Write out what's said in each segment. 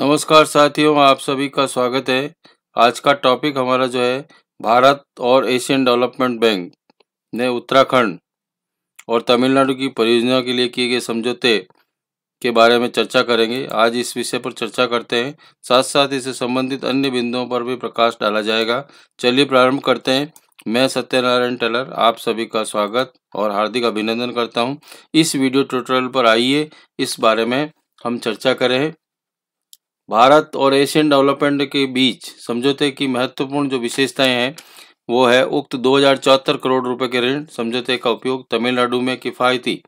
नमस्कार साथियों आप सभी का स्वागत है आज का टॉपिक हमारा जो है भारत और एशियन डेवलपमेंट बैंक ने उत्तराखंड और तमिलनाडु की परियोजना के लिए किए गए समझौते के बारे में चर्चा करेंगे आज इस विषय पर चर्चा करते हैं साथ साथ इससे संबंधित अन्य बिंदुओं पर भी प्रकाश डाला जाएगा चलिए प्रारंभ करते हैं मैं सत्यनारायण टेलर आप सभी का स्वागत और हार्दिक अभिनंदन करता हूँ इस वीडियो ट्यूटोरियल पर आइए इस बारे में हम चर्चा करें भारत और एशियन डेवलपमेंट के बीच समझौते की महत्वपूर्ण जो विशेषताएं हैं वो है उक्त दो करोड़ रुपए के ऋण समझौते का उपयोग तमिलनाडु में किफ़ायती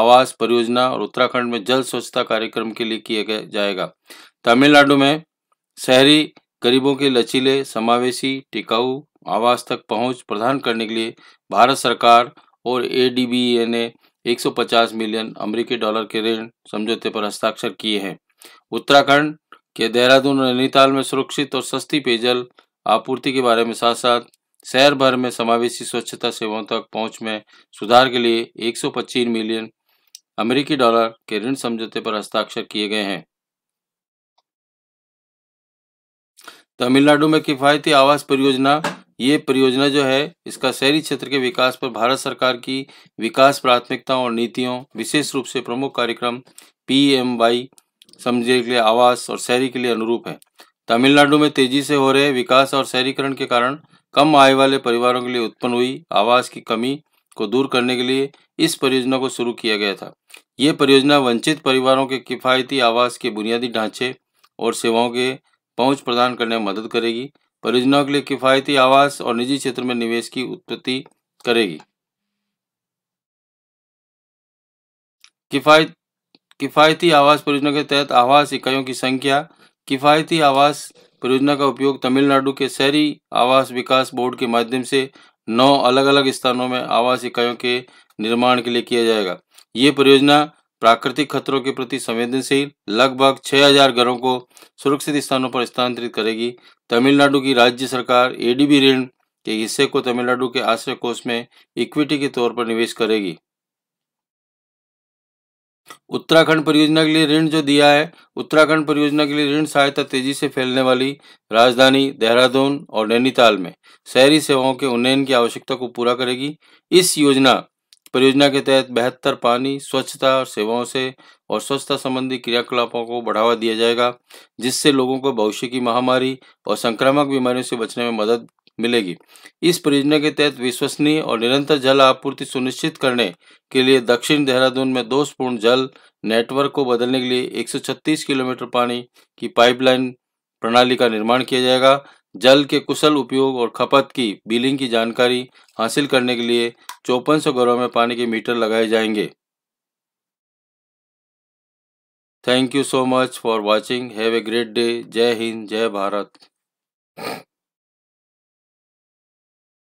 आवास परियोजना और उत्तराखंड में जल स्वच्छता कार्यक्रम के लिए किया जाएगा तमिलनाडु में शहरी गरीबों के लचीले समावेशी टिकाऊ आवास तक पहुंच प्रदान करने के लिए भारत सरकार और ए e ने 150 मिलियन अमेरिकी डॉलर के ऋण समझौते पर हस्ताक्षर किए हैं उत्तराखंड कि देहरादून और नैनीताल में सुरक्षित और सस्ती पेयजल आपूर्ति के बारे में साथ साथ शहर भर में समावेशी स्वच्छता सेवाओं तक पहुंच में सुधार के लिए 125 मिलियन अमेरिकी डॉलर के ऋण समझौते पर हस्ताक्षर किए गए हैं तमिलनाडु में किफायती आवास परियोजना ये परियोजना जो है इसका शहरी क्षेत्र के विकास पर भारत सरकार की विकास प्राथमिकताओं और नीतियों विशेष रूप से प्रमुख कार्यक्रम पी एम वाई समझे के लिए आवास और शहरी के लिए अनुरूप है तमिलनाडु में तेजी से हो रहे विकास और शहरीकरण के कारण कम आय वाले परिवारों के लिए उत्पन्न हुई आवास की कमी को दूर करने के लिए इस परियोजना को शुरू किया गया था ये परियोजना वंचित परिवारों के किफ़ायती आवास के बुनियादी ढांचे और सेवाओं के पहुंच प्रदान करने में मदद करेगी परियोजनाओं के लिए किफ़ायती आवास और निजी क्षेत्र में निवेश की उत्पत्ति करेगी किफ़ायत किफ़ायती आवास परियोजना के तहत आवास इकाइयों की संख्या किफ़ायती आवास परियोजना का उपयोग तमिलनाडु के शहरी आवास विकास बोर्ड के माध्यम से नौ अलग अलग स्थानों में आवास इकाइयों के निर्माण के लिए किया जाएगा ये परियोजना प्राकृतिक खतरों के प्रति संवेदनशील लगभग 6000 घरों को सुरक्षित स्थानों पर स्थानांतरित करेगी तमिलनाडु की राज्य सरकार एडीबी ऋण के हिस्से को तमिलनाडु के आश्रय कोष में इक्विटी के तौर पर निवेश करेगी उत्तराखंड परियोजना के लिए ऋण जो दिया है उत्तराखंड परियोजना के लिए ऋण सहायता तेजी से फैलने वाली राजधानी देहरादून और नैनीताल में शहरी सेवाओं के उन्नयन की आवश्यकता को पूरा करेगी इस योजना परियोजना के तहत बेहतर पानी स्वच्छता और सेवाओं से और स्वच्छता संबंधी क्रियाकलापों को बढ़ावा दिया जाएगा जिससे लोगों को भविष्य की महामारी और संक्रामक बीमारियों से बचने में मदद मिलेगी इस परियोजना के तहत विश्वसनीय और निरंतर जल आपूर्ति सुनिश्चित करने के लिए दक्षिण देहरादून में दोषपूर्ण जल नेटवर्क को बदलने के लिए 136 किलोमीटर पानी की पाइपलाइन प्रणाली का निर्माण किया जाएगा जल के कुशल उपयोग और खपत की बिलिंग की जानकारी हासिल करने के लिए चौपन सौ घरों में पानी के मीटर लगाए जाएंगे thank you so much for watching have a great day जय हिंद जय भारत